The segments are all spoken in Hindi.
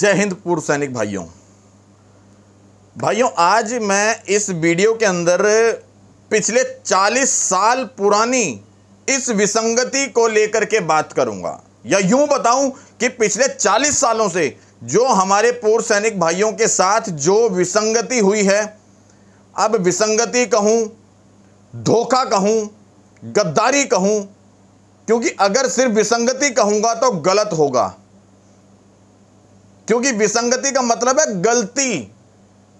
जय हिंद पूर्व सैनिक भाइयों भाइयों आज मैं इस वीडियो के अंदर पिछले 40 साल पुरानी इस विसंगति को लेकर के बात करूंगा या यूं बताऊं कि पिछले 40 सालों से जो हमारे पूर्व सैनिक भाइयों के साथ जो विसंगति हुई है अब विसंगति कहूं धोखा कहूं गद्दारी कहूं क्योंकि अगर सिर्फ विसंगति कहूंगा तो गलत होगा क्योंकि विसंगति का मतलब है गलती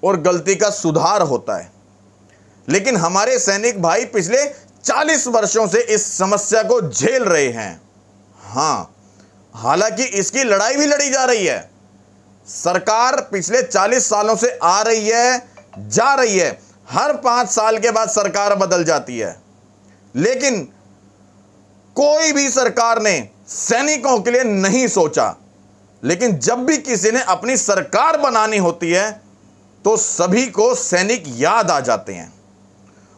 और गलती का सुधार होता है लेकिन हमारे सैनिक भाई पिछले 40 वर्षों से इस समस्या को झेल रहे हैं हां हालांकि इसकी लड़ाई भी लड़ी जा रही है सरकार पिछले 40 सालों से आ रही है जा रही है हर पांच साल के बाद सरकार बदल जाती है लेकिन कोई भी सरकार ने सैनिकों के लिए नहीं सोचा लेकिन जब भी किसी ने अपनी सरकार बनानी होती है तो सभी को सैनिक याद आ जाते हैं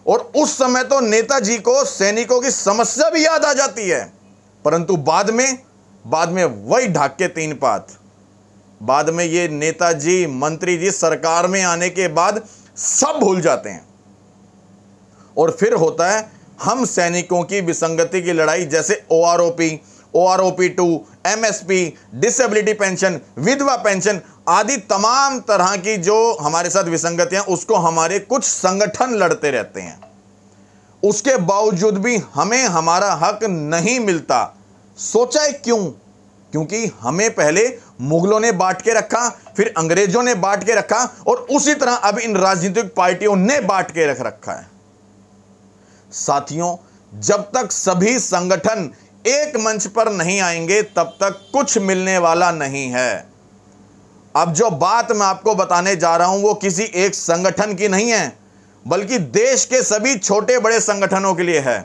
और उस समय तो नेताजी को सैनिकों की समस्या भी याद आ जाती है परंतु बाद में बाद में वही ढाके तीन पात बाद में ये नेताजी मंत्री जी सरकार में आने के बाद सब भूल जाते हैं और फिर होता है हम सैनिकों की विसंगति की लड़ाई जैसे OROP O R O P two M S P disability pension विधवा पेंशन आदि तमाम तरह की जो हमारे साथ विसंगतियां उसको हमारे कुछ संगठन लड़ते रहते हैं उसके बावजूद भी हमें हमारा हक नहीं मिलता सोचा है क्यों क्योंकि हमें पहले मुगलों ने बांट के रखा फिर अंग्रेजों ने बांट के रखा और उसी तरह अब इन राजनीतिक पार्टियों ने बांट के रख रखा है साथियों जब तक सभी संगठन एक मंच पर नहीं आएंगे तब तक कुछ मिलने वाला नहीं है अब जो बात मैं आपको बताने जा रहा हूं वो किसी एक संगठन की नहीं है बल्कि देश के सभी छोटे बड़े संगठनों के लिए है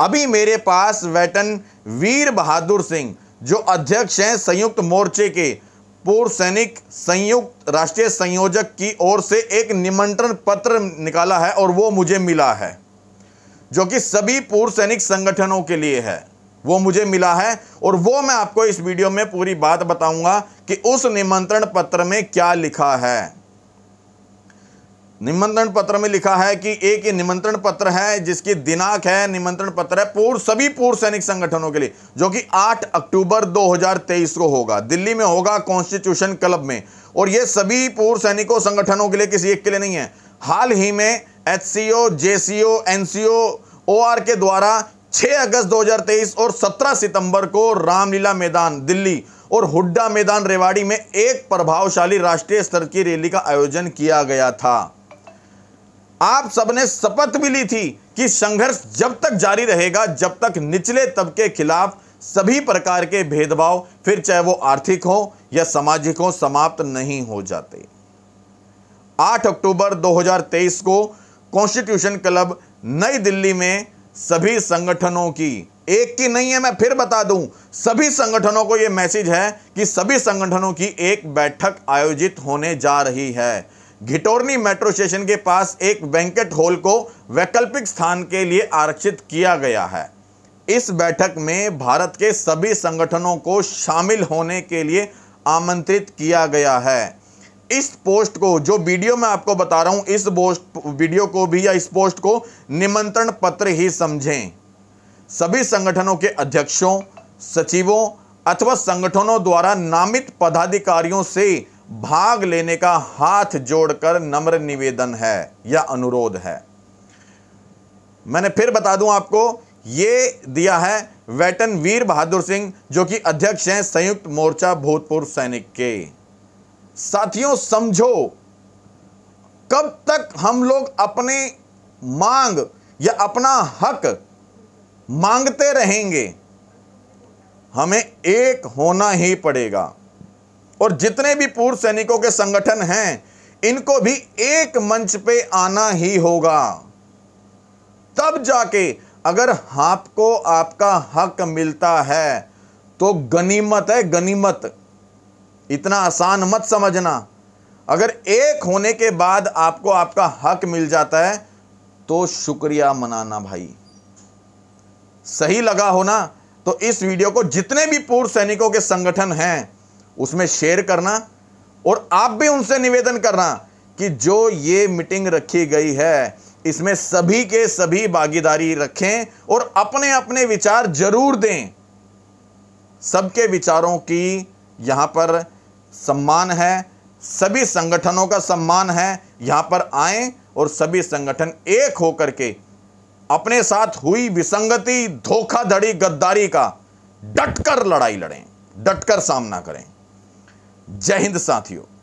अभी मेरे पास वेटन वीर बहादुर सिंह जो अध्यक्ष हैं संयुक्त मोर्चे के पूर्व सैनिक संयुक्त राष्ट्रीय संयोजक की ओर से एक निमंत्रण पत्र निकाला है और वो मुझे मिला है जो कि सभी पूर्व सैनिक संगठनों के लिए है वो मुझे मिला है और वो मैं आपको इस वीडियो में पूरी बात बताऊंगा कि उस निमंत्रण पत्र में क्या लिखा है निमंत्रण पत्र में लिखा है कि एक निमंत्रण पत्र है जिसकी दिनांक है निमंत्रण पत्र है पूर्व सभी पूर्व सैनिक संगठनों के लिए जो कि 8 अक्टूबर 2023 को होगा दिल्ली में होगा कॉन्स्टिट्यूशन क्लब में और यह सभी पूर्व सैनिकों संगठनों के लिए किसी एक के लिए नहीं है हाल ही में H C O J C O N C O OR के द्वारा 6 अगस्त 2023 और 17 सितंबर को रामलीला मैदान दिल्ली और हुड्डा मैदान रेवाड़ी में एक प्रभावशाली राष्ट्रीय स्तर की रैली का आयोजन किया गया था आप सबने शपथ भी ली थी कि संघर्ष जब तक जारी रहेगा जब तक निचले तबके खिलाफ सभी प्रकार के भेदभाव फिर चाहे वो आर्थिक हो या सामाजिक हो समाप्त नहीं हो जाते 8 अक्टूबर 2023 को कॉन्स्टिट्यूशन क्लब नई दिल्ली में सभी संगठनों की एक की नहीं है मैं फिर बता दूं सभी संगठनों को यह मैसेज है कि सभी संगठनों की एक बैठक आयोजित होने जा रही है घिटोरनी मेट्रो स्टेशन के पास एक बैंकेट हॉल को वैकल्पिक स्थान के लिए आरक्षित किया गया है इस बैठक में भारत के सभी संगठनों को शामिल होने के लिए आमंत्रित किया गया है इस पोस्ट को जो वीडियो मैं आपको बता रहा हूं इस पोस्ट वीडियो को भी या इस पोस्ट को निमंत्रण पत्र ही समझें सभी संगठनों के अध्यक्षों सचिवों अथवा संगठनों द्वारा नामित पदाधिकारियों से भाग लेने का हाथ जोड़कर नम्र निवेदन है या अनुरोध है मैंने फिर बता दूं आपको ये दिया है वेटन वीर बहादुर सिंह जो कि अध्यक्ष हैं संयुक्त मोर्चा भूतपूर्व सैनिक के साथियों समझो कब तक हम लोग अपने मांग या अपना हक मांगते रहेंगे हमें एक होना ही पड़ेगा और जितने भी पूर्व सैनिकों के संगठन हैं इनको भी एक मंच पे आना ही होगा तब जाके अगर आपको आपका हक मिलता है तो गनीमत है गनीमत इतना आसान मत समझना अगर एक होने के बाद आपको आपका हक मिल जाता है तो शुक्रिया मनाना भाई सही लगा हो ना तो इस वीडियो को जितने भी पूर्व सैनिकों के संगठन हैं उसमें शेयर करना और आप भी उनसे निवेदन करना कि जो ये मीटिंग रखी गई है इसमें सभी के सभी भागीदारी रखें और अपने अपने विचार जरूर दें सबके विचारों की यहां पर सम्मान है सभी संगठनों का सम्मान है यहां पर आए और सभी संगठन एक होकर के अपने साथ हुई विसंगति धोखाधड़ी गद्दारी का डटकर लड़ाई लड़ें डटकर सामना करें जय हिंद साथियों